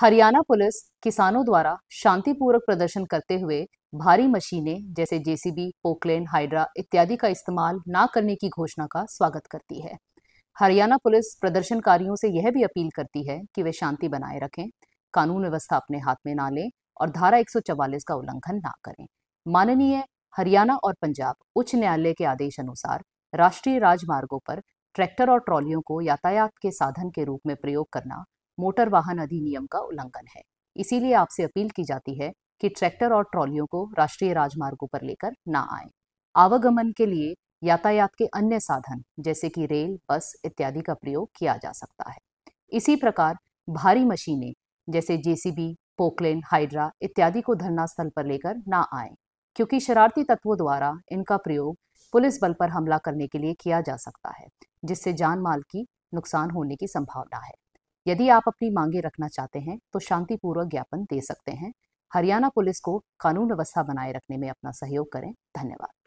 Haryana police किसानों द्वारा शांतिपूर्वक प्रदर्शन करते हुए भारी मशीनें जैसे जेसीबी पोकलेन हाइड्रा इत्यादि का इस्तेमाल ना करने की घोषणा का स्वागत करती है हरियाणा पुलिस प्रदर्शनकारियों से यह भी अपील करती है कि वे शांति बनाए रखें कानून व्यवस्था अपने हाथ में ना लें और धारा 144 का उल्लंघन ना करें माननीय हरियाणा और पंजाब उच्च न्यायालय के आदेश अनुसार राष्ट्रीय राजमार्गों पर ट्रैक्टर और ट्रॉलियों को यातायात के साधन के रूप में प्रयोग करना मोटर वाहन अधिनियम का उल्लंघन है इसीलिए आपसे अपील की जाती है कि ट्रैक्टर और ट्रॉलियों को राष्ट्रीय राजमार्गों पर लेकर ना आए आवागमन के लिए यातायात के अन्य साधन जैसे कि रेल बस इत्यादि का प्रयोग किया जा सकता है इसी प्रकार भारी मशीनें जैसे जेसीबी पोकलेन हाइड्रा इत्यादि को धरना स्थल पर लेकर ना आए क्योंकि शरारती तत्वों द्वारा इनका प्रयोग पुलिस बल पर हमला करने के लिए किया जा सकता है जिससे जान माल की नुकसान होने की संभावना है यदि आप अपनी मांगे रखना चाहते हैं तो शांतिपूर्वक ज्ञापन दे सकते हैं हरियाणा पुलिस को कानून व्यवस्था बनाए रखने में अपना सहयोग करें धन्यवाद